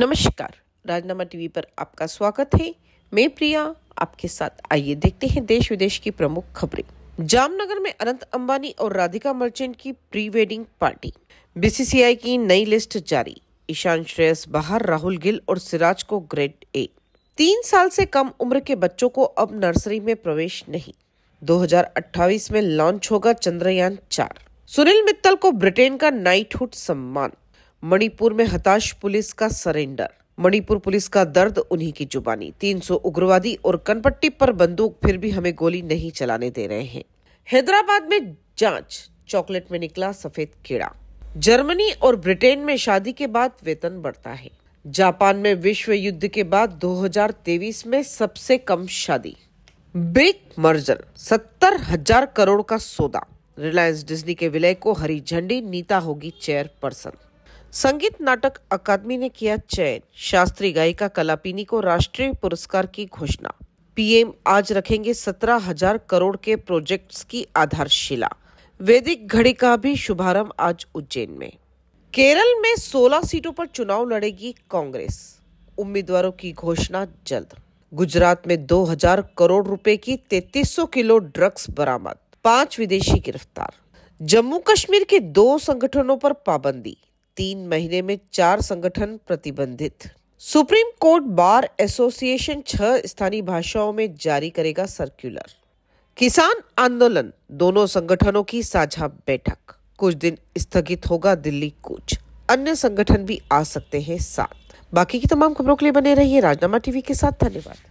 नमस्कार राजनामा टीवी पर आपका स्वागत है मैं प्रिया आपके साथ आइए देखते हैं देश विदेश की प्रमुख खबरें जामनगर में अनंत अंबानी और राधिका मर्चेंट की प्री वेडिंग पार्टी बीसीसीआई की नई लिस्ट जारी ईशान श्रेयस बाहर राहुल गिल और सिराज को ग्रेड ए तीन साल से कम उम्र के बच्चों को अब नर्सरी में प्रवेश नहीं 2028 में लॉन्च होगा चंद्रयान चार सुनील मित्तल को ब्रिटेन का नाइटहुड सम्मान मणिपुर में हताश पुलिस का सरेंडर मणिपुर पुलिस का दर्द उन्हीं की जुबानी 300 उग्रवादी और कनपट्टी पर बंदूक फिर भी हमें गोली नहीं चलाने दे रहे हैं हैदराबाद में जांच चॉकलेट में निकला सफेद कीड़ा जर्मनी और ब्रिटेन में शादी के बाद वेतन बढ़ता है जापान में विश्व युद्ध के बाद 2023 में सबसे कम शादी बिग मर्जर सत्तर हजार करोड़ का सौदा रिलायंस डिज्नी के विलय को हरी झंडी नीता होगी चेयरपर्सन संगीत नाटक अकादमी ने किया चयन शास्त्रीय गायिका कलापिनी को राष्ट्रीय पुरस्कार की घोषणा पीएम आज रखेंगे सत्रह हजार करोड़ के प्रोजेक्ट्स की आधारशिला वैदिक घड़ी का भी शुभारंभ आज उज्जैन में केरल में 16 सीटों पर चुनाव लड़ेगी कांग्रेस उम्मीदवारों की घोषणा जल्द गुजरात में 2000 करोड़ रुपए की 3300 किलो ड्रग्स बरामद पांच विदेशी गिरफ्तार जम्मू कश्मीर के दो संगठनों पर पाबंदी तीन महीने में चार संगठन प्रतिबंधित सुप्रीम कोर्ट बार एसोसिएशन छह स्थानीय भाषाओं में जारी करेगा सर्कुलर किसान आंदोलन दोनों संगठनों की साझा बैठक कुछ दिन स्थगित होगा दिल्ली कूच अन्य संगठन भी आ सकते हैं साथ बाकी की तमाम खबरों के लिए बने रहिए राजनामा टीवी के साथ धन्यवाद